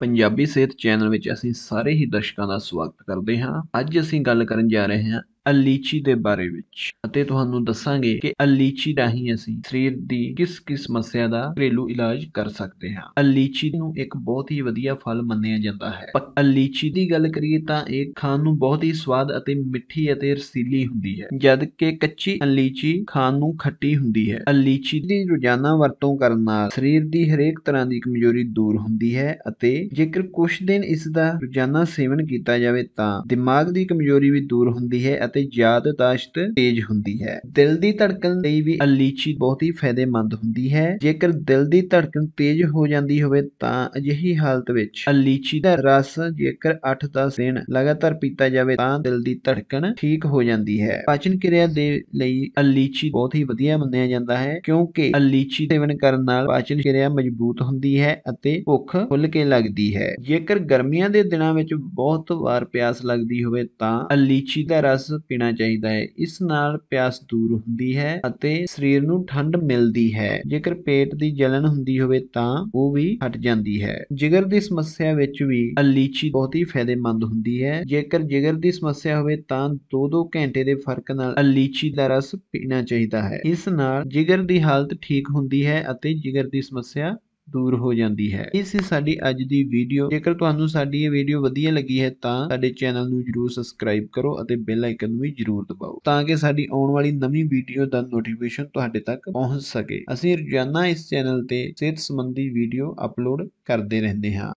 ਪੰਜਾਬੀ ਸਿਹਤ ਚੈਨਲ ਵਿੱਚ ਅਸੀਂ ਸਾਰੇ ਹੀ ਦਰਸ਼ਕਾਂ ਦਾ ਸਵਾਗਤ ਕਰਦੇ ਹਾਂ ਅੱਜ ਅਸੀਂ ਗੱਲ ਕਰਨ ਜਾ ਰਹੇ ਹਾਂ ਅਲੀਚੀ ਦੇ ਬਾਰੇ ਵਿੱਚ ਅਤੇ ਤੁਹਾਨੂੰ ਦੱਸਾਂਗੇ ਕਿ ਅਲੀਚੀ ਰਾਹੀਂ ਅਸੀਂ ਸਰੀਰ ਦੀ ਕਿਸ ਕਿਸ ਸਮੱਸਿਆ ਦਾ ਘਰੇਲੂ ਇਲਾਜ ਕਰ ਸਕਦੇ ਹਾਂ ਅਲੀਚੀ ਨੂੰ ਇੱਕ ਬਹੁਤ ਹੀ ਵਧੀਆ ਫਲ ਮੰਨਿਆ ਜਾਂਦਾ ਹੈ ਪਰ ਅਲੀਚੀ ਦੀ ਗੱਲ ਕਰੀਏ ਤਾਂ ਇਹ ਖਾਣ ਨੂੰ ਬਹੁਤ ਹੀ ਸਵਾਦ ਅਤੇ ਮਿੱਠੀ ਅਤੇ ਰਸੀਲੀ ਹੁੰਦੀ ਹੈ ਜਦ ਕਿ ਕੱਚੀ ਅਲੀਚੀ ਖਾਣ ਨੂੰ ਖੱਟੀ ਹੁੰਦੀ ਹੈ ਅਲੀਚੀ ਦੀ ਰੋਜ਼ਾਨਾ ਵਰਤੋਂ ਕਰਨ ਨਾਲ ਸਰੀਰ ਦੀ ਹਰੇਕ ਤਰ੍ਹਾਂ ਦੀ ਕਮਜ਼ੋਰੀ ਦੂਰ ਹੁੰਦੀ ਹੈ ਅਤੇ ਜੇਕਰ ਕੁਝ ਦਿਨ ਇਸ ਦਾ ਰੋਜ਼ਾਨਾ ਸੇਵਨ ਕੀਤਾ ਜਾਵੇ ਤਾਂ ਦਿਮਾਗ ਦੀ ਕਮਜ਼ੋਰੀ ਵੀ ਦੂਰ ਹੁੰਦੀ ਹੈ ਅਤੇ ਯਾਦਦਾਸ਼ਤ ਤੇਜ਼ ਹੁੰਦੀ ਹੈ ਦਿਲ ਦੀ ਧੜਕਣ ਲਈ ਵੀ ਅਲੀਚੀ ਬਹੁਤ ਹੀ ਫਾਇਦੇਮੰਦ ਹੁੰਦੀ ਹੈ ਜੇਕਰ ਦਿਲ ਦੀ ਧੜਕਣ ਤੇਜ਼ ਹੋ ਜਾਂਦੀ ਹੋਵੇ ਤਾਂ ਅਜਿਹੀ ਹਾਲਤ ਵਿੱਚ ਅਲੀਚੀ ਦਾ ਰਸ ਜੇਕਰ 8-10 ਦਿਨ ਲਗਾਤਾਰ ਪੀਤਾ ਜਾਵੇ ਤਾਂ ਦਿਲ ਦੀ ਧੜਕਣ ਠੀਕ ਹੋ ਜਾਂਦੀ ਹੈ ਪਾਚਨ ਕਿਰਿਆ ਦੇ ਲਈ ਅਲੀਚੀ ਬਹੁਤ ਹੀ ਵਧੀਆ ਮੰਨਿਆ ਜਾਂਦਾ ਹੈ ਕਿਉਂਕਿ ਅਲੀਚੀ ਸੇਵਨ ਕਰਨ ਨਾਲ ਪਾਚਨ ਕਿਰਿਆ ਮਜ਼ਬੂਤ ਹੁੰਦੀ ਹੈ ਅਤੇ ਭੁੱਖ ਖੁੱਲ ਕੇ ਲੱਗਦੀ ਹੈ ਜੇਕਰ ਗਰਮੀਆਂ ਦੇ ਦਿਨਾਂ ਵਿੱਚ ਬਹੁਤ ਵਾਰ ਪਿਆਸ ਲੱਗਦੀ ਹੋਵੇ ਤਾਂ ਅਲੀਚੀ ਦਾ ਰਸ ਪੀਣਾ ਚਾਹੀਦਾ ਹੈ ਇਸ ਨਾਲ ਪਿਆਸ ਦੂਰ ਹੁੰਦੀ ਹੈ ਅਤੇ ਸਰੀਰ ਨੂੰ ਠੰਡ ਮਿਲਦੀ ਹੈ ਜੇਕਰ ਪੇਟ ਦੀ ਜਲਨ ਹੁੰਦੀ ਹੋਵੇ ਤਾਂ ਉਹ ਵੀ ਹਟ ਜਾਂਦੀ ਹੈ ਜਿਗਰ ਦੀ ਸਮੱਸਿਆ ਵਿੱਚ ਵੀ ਅਲੀਚੀ ਬਹੁਤ ਹੀ ਫਾਇਦੇਮੰਦ ਹੁੰਦੀ ਹੈ ਜੇਕਰ ਜਿਗਰ ਦੀ ਸਮੱਸਿਆ ਹੋਵੇ ਤਾਂ 2-2 ਘੰਟੇ ਦੇ ਫਰਕ ਨਾਲ ਅਲੀਚੀ ਦਾ ਰਸ ਪੀਣਾ ਚਾਹੀਦਾ ਹੈ ਇਸ ਨਾਲ ਜਿਗਰ ਦੀ ਹਾਲਤ ਠੀਕ ਹੁੰਦੀ ਹੈ ਅਤੇ ਜਿਗਰ ਦੀ ਸਮੱਸਿਆ ਦੂਰ ਹੋ ਜਾਂਦੀ ਹੈ ਇਹ ਸੀ ਸਾਡੀ ਅੱਜ ਦੀ ਵੀਡੀਓ ਜੇਕਰ ਤੁਹਾਨੂੰ ਸਾਡੀ ਇਹ ਵੀਡੀਓ ਵਧੀਆ ਲੱਗੀ ਹੈ ਤਾਂ ਸਾਡੇ ਚੈਨਲ ਨੂੰ ਜਰੂਰ ਸਬਸਕ੍ਰਾਈਬ ਕਰੋ ਅਤੇ ਬੈਲ ਆਈਕਨ ਨੂੰ ਵੀ ਜਰੂਰ ਦਬਾਓ ਤਾਂ ਕਿ ਸਾਡੀ ਆਉਣ ਵਾਲੀ ਨਵੀਂ ਵੀਡੀਓ ਦਾ ਨੋਟੀਫਿਕੇਸ਼ਨ ਤੁਹਾਡੇ ਤੱਕ ਪਹੁੰਚ ਸਕੇ ਅਸੀਂ ਰੋਜ਼ਾਨਾ ਇਸ ਚੈਨਲ ਤੇ ਸਿਹਤ ਸੰਬੰਧੀ ਵੀਡੀਓ ਅਪਲੋਡ ਕਰਦੇ ਰਹਿੰਦੇ ਹਾਂ